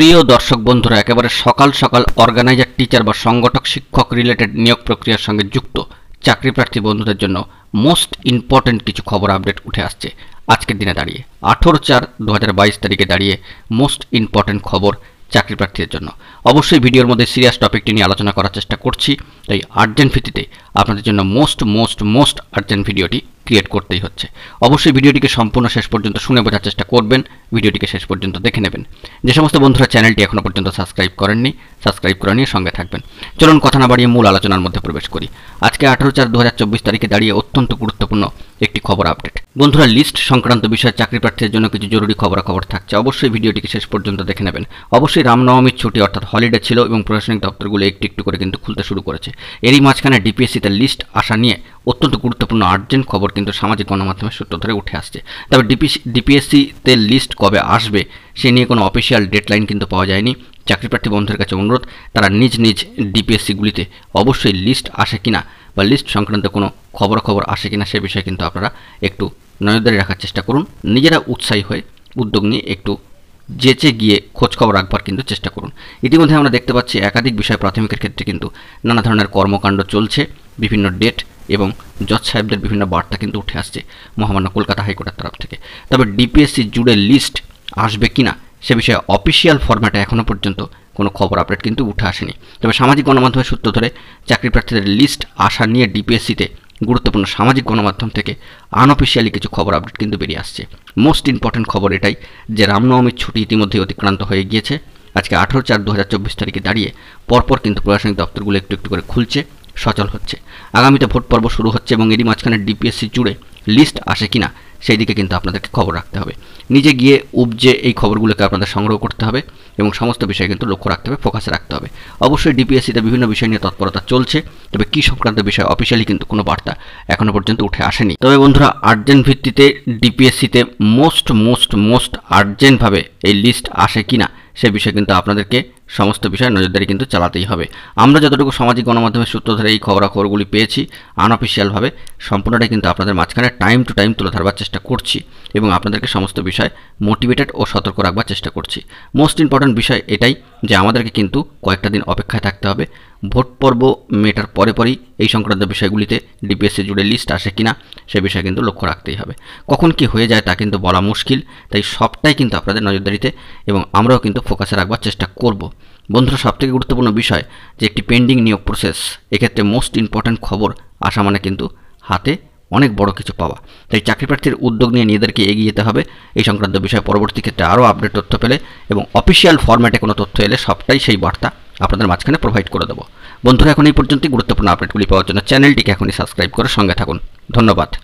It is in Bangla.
প্রিয় দর্শক বন্ধুরা একেবারে সকাল সকাল অর্গানাইজার টিচার বা সংগঠক শিক্ষক রিলেটেড নিয়োগ প্রক্রিয়ার সঙ্গে যুক্ত চাকরি প্রার্থী বন্ধুদের জন্য মোস্ট ইম্পর্ট্যান্ট কিছু খবর আপডেট উঠে আসছে আজকের দিনে দাঁড়িয়ে আঠেরো চার দু তারিখে দাঁড়িয়ে মোস্ট ইম্পর্ট্যান্ট খবর চাকরি প্রার্থীদের জন্য অবশ্যই ভিডিওর মধ্যে সিরিয়াস টপিকটি নিয়ে আলোচনা করার চেষ্টা করছি তাই আর্জেন্ট ভিত্তিতে আপনাদের জন্য মোস্ট মোস্ট মোস্ট আর্জেন্ট ভিডিওটি ক্রিয়েট করতেই হচ্ছে অবশ্যই ভিডিওটিকে সম্পূর্ণ শেষ পর্যন্ত শুনে বোঝার চেষ্টা করবেন ভিডিওটিকে শেষ পর্যন্ত দেখে নেবেন যে সমস্ত বন্ধুরা চ্যানেলটি এখনও পর্যন্ত সাবস্ক্রাইব করেননি সাবস্ক্রাইব করে নিয়ে সঙ্গে থাকবেন চলুন কথা না বাড়িয়ে মূল আলোচনার মধ্যে প্রবেশ করি আজকে আঠারো চার দু তারিখে দাঁড়িয়ে অত্যন্ত গুরুত্বপূর্ণ একটি খবর আপডেট বন্ধুরা লিস্ট সংক্রান্ত বিষয়ে চাকরি প্রার্থীদের জন্য কিছু জরুরি খবরাখবর থাকছে অবশ্যই ভিডিওটিকে শেষ পর্যন্ত দেখে নেবেন অবশ্যই রামনবমীর ছুটি অর্থাৎ হলিডে ছিল এবং প্রশাসনিক দপ্তরগুলো একটু একটু করে কিন্তু খুলতে শুরু করেছে এরই মাঝখানে ডিপিএসসিতে লিস্ট আসা নিয়ে অত্যন্ত গুরুত্বপূর্ণ আর্জেন্ট খবর কিন্তু সামাজিক গণমাধ্যমের সূত্র ধরে উঠে আসছে তবে ডিপি ডিপিএসসিতে লিস্ট কবে আসবে সে নিয়ে কোনো অফিসিয়াল ডেডলাইন কিন্তু পাওয়া যায়নি প্রার্থী বন্ধুদের কাছে অনুরোধ তারা নিজ নিজ ডিপিএসসিগুলিতে অবশ্যই লিস্ট আসে কিনা বা লিস্ট সংক্রান্ত কোনো খবরাখবর আসে কিনা সে বিষয়ে কিন্তু আপনারা একটু নজরদারি রাখার চেষ্টা করুন নিজেরা উৎসাহী হয়ে উদ্যোগ নিয়ে একটু যেচে গিয়ে খোঁজখবর রাখবার কিন্তু চেষ্টা করুন ইতিমধ্যে আমরা দেখতে পাচ্ছি একাধিক বিষয় প্রাথমিকের ক্ষেত্রে কিন্তু নানা ধরনের কর্মকাণ্ড চলছে বিভিন্ন ডেট এবং জজ সাহেবদের বিভিন্ন বার্তা কিন্তু উঠে আসছে মহামান্য কলকাতা হাইকোর্টের তরফ থেকে তবে ডিপিএসসি জুড়ে লিস্ট আসবে কি না সে বিষয়ে অফিসিয়াল ফরম্যাটে এখনও পর্যন্ত কোনো খবর আপডেট কিন্তু উঠে আসেনি তবে সামাজিক গণমাধ্যমের সূত্র ধরে চাকরি প্রার্থীদের লিস্ট আসা নিয়ে ডিপিএসসিতে গুরুত্বপূর্ণ সামাজিক গণমাধ্যম থেকে আনঅফিসিয়ালি কিছু খবর আপডেট কিন্তু বেরিয়ে আসছে মোস্ট ইম্পর্ট্যান্ট খবর এটাই যে রামনবমীর ছুটি ইতিমধ্যে অতিক্রান্ত হয়ে গিয়েছে আজকে আঠেরো চার দু তারিখে দাঁড়িয়ে পরপর কিন্তু প্রশাসনিক দপ্তরগুলো একটু একটু করে খুলছে সচল হচ্ছে আগামীতে ভোট পর্ব শুরু হচ্ছে এবং এরই মাঝখানে ডিপিএসসি জুড়ে লিস্ট আসে কিনা সেই দিকে কিন্তু আপনাদেরকে খবর রাখতে হবে নিজে গিয়ে উপজে এই খবরগুলোকে আপনাদের সংগ্রহ করতে হবে এবং সমস্ত বিষয়ে কিন্তু লক্ষ্য রাখতে হবে ফোকাসে রাখতে হবে অবশ্যই ডিপিএসসিতে বিভিন্ন বিষয় নিয়ে তৎপরতা চলছে তবে কী সংক্রান্ত বিষয়ে অফিসিয়ালি কিন্তু কোনো বার্তা এখনও পর্যন্ত উঠে আসেনি তবে বন্ধুরা আর্জেন্ট ভিত্তিতে ডিপিএসসিতে মোস্ট মোস্ট মোস্ট আর্জেন্টভাবে এই লিস্ট আসে কিনা সে বিষয়ে কিন্তু আপনাদেরকে সমস্ত বিষয়ে নজরদারি কিন্তু চালাতেই হবে আমরা যতটুকু সামাজিক গণমাধ্যমের সূত্র ধরে এই খবরাখবরগুলি পেয়েছি আনঅফিসিয়ালভাবে সম্পূর্ণটাই কিন্তু আপনাদের মাঝখানে টাইম টু টাইম তুলে ধরবার চেষ্টা করছি এবং আপনাদেরকে সমস্ত বিষয় মোটিভেটেড ও সতর্ক রাখবার চেষ্টা করছি মোস্ট ইম্পর্ট্যান্ট বিষয় এটাই যে আমাদেরকে কিন্তু কয়েকটা দিন অপেক্ষায় থাকতে হবে ভোট পর্ব মেটার পরে পরেই এই সংক্রান্ত বিষয়গুলিতে ডিপিএসসি জুড়ে লিস্ট আসে কিনা সে বিষয়ে কিন্তু লক্ষ্য রাখতেই হবে কখন কি হয়ে যায় তা কিন্তু বলা মুশকিল তাই সবটাই কিন্তু আপনাদের নজরদারিতে এবং আমরাও কিন্তু ফোকাসে রাখবার চেষ্টা করব বন্ধুরা সবথেকে গুরুত্বপূর্ণ বিষয় যে একটি পেন্ডিং নিয়োগ প্রসেস এক্ষেত্রে মোস্ট ইম্পর্ট্যান্ট খবর আসা মানে কিন্তু হাতে অনেক বড় কিছু পাওয়া তাই চাকরি প্রার্থীর উদ্যোগ নিয়ে নিজেদেরকে এগিয়ে যেতে হবে এই সংক্রান্ত বিষয়ে পরবর্তী ক্ষেত্রে আরও আপডেট তথ্য পেলে এবং অফিসিয়াল ফরম্যাটে কোনো তথ্য এলে সবটাই সেই বার্তা আপনাদের মাঝখানে প্রোভাইড করে দেবো বন্ধুরা এখন এই পর্যন্তই গুরুত্বপূর্ণ আপডেটগুলি পাওয়ার জন্য চ্যানেলটিকে এখনই সাবস্ক্রাইব করে সঙ্গে থাকুন ধন্যবাদ